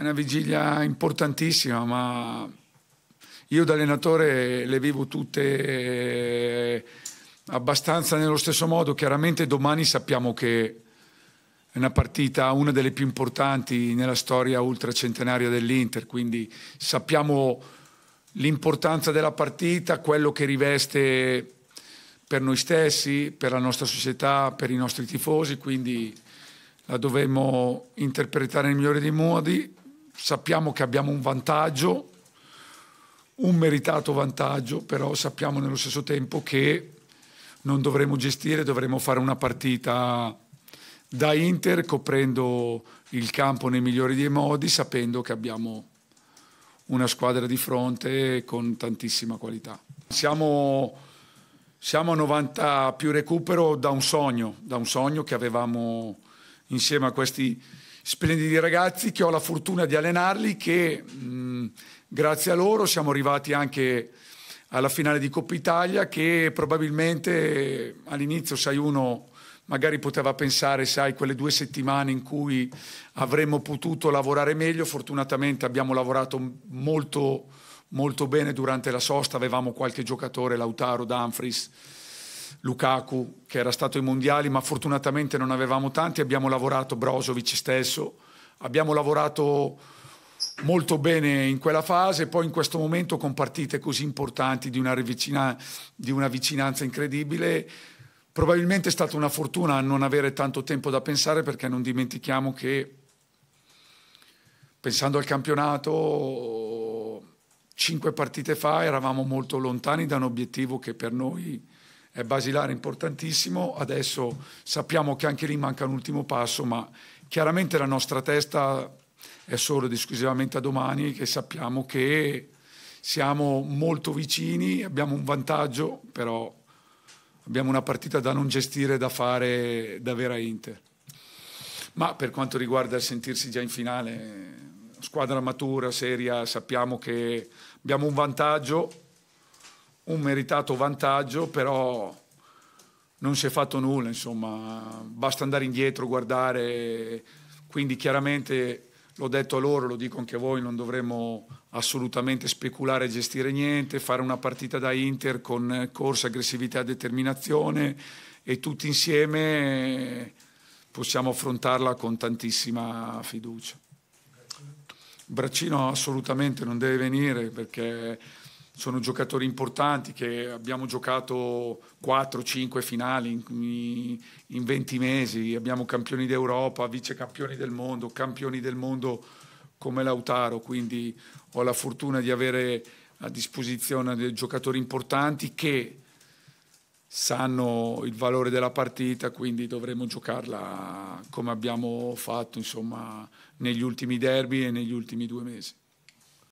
È una vigilia importantissima, ma io da allenatore le vivo tutte eh, abbastanza nello stesso modo. Chiaramente domani sappiamo che è una partita, una delle più importanti nella storia ultracentenaria dell'Inter, quindi sappiamo l'importanza della partita, quello che riveste per noi stessi, per la nostra società, per i nostri tifosi, quindi la dovremmo interpretare nel migliore dei modi sappiamo che abbiamo un vantaggio, un meritato vantaggio, però sappiamo nello stesso tempo che non dovremo gestire, dovremo fare una partita da Inter coprendo il campo nei migliori dei modi, sapendo che abbiamo una squadra di fronte con tantissima qualità. Siamo, siamo a 90 più recupero da un sogno, da un sogno che avevamo insieme a questi splendidi ragazzi che ho la fortuna di allenarli, che mh, mm, grazie a loro siamo arrivati anche alla finale di Coppa Italia, che probabilmente eh, all'inizio, sai, uno magari poteva pensare, sai, quelle due settimane in cui avremmo potuto lavorare meglio, fortunatamente abbiamo lavorato molto, molto bene durante la sosta, avevamo qualche giocatore, Lautaro, Danfries Lukaku che era stato ai mondiali, ma fortunatamente non avevamo tanti, abbiamo lavorato Brozovic stesso, abbiamo lavorato molto bene in quella fase, poi in questo momento con partite così importanti di una, vicina, di una vicinanza incredibile, probabilmente è stata una fortuna non avere tanto tempo da pensare perché non dimentichiamo che pensando al campionato cinque partite fa eravamo molto lontani da un obiettivo che per noi è basilare, importantissimo. Adesso sappiamo che anche lì manca un ultimo passo, ma chiaramente la nostra testa è solo ed esclusivamente a domani che sappiamo che siamo molto vicini, abbiamo un vantaggio, però abbiamo una partita da non gestire, da fare da vera Inter. Ma per quanto riguarda il sentirsi già in finale, squadra matura, seria, sappiamo che abbiamo un vantaggio, un meritato vantaggio, però non si è fatto nulla, insomma, basta andare indietro, guardare, quindi chiaramente l'ho detto a loro, lo dico anche a voi, non dovremmo assolutamente speculare e gestire niente, fare una partita da Inter con corsa, aggressività e determinazione e tutti insieme possiamo affrontarla con tantissima fiducia. Braccino assolutamente non deve venire perché sono giocatori importanti che abbiamo giocato 4-5 finali in, in, 20 mesi, abbiamo campioni d'Europa, vice campioni del mondo, campioni del mondo come Lautaro, quindi ho la fortuna di avere a disposizione dei giocatori importanti che sanno il valore della partita, quindi dovremo giocarla come abbiamo fatto insomma, negli ultimi derby e negli ultimi due mesi.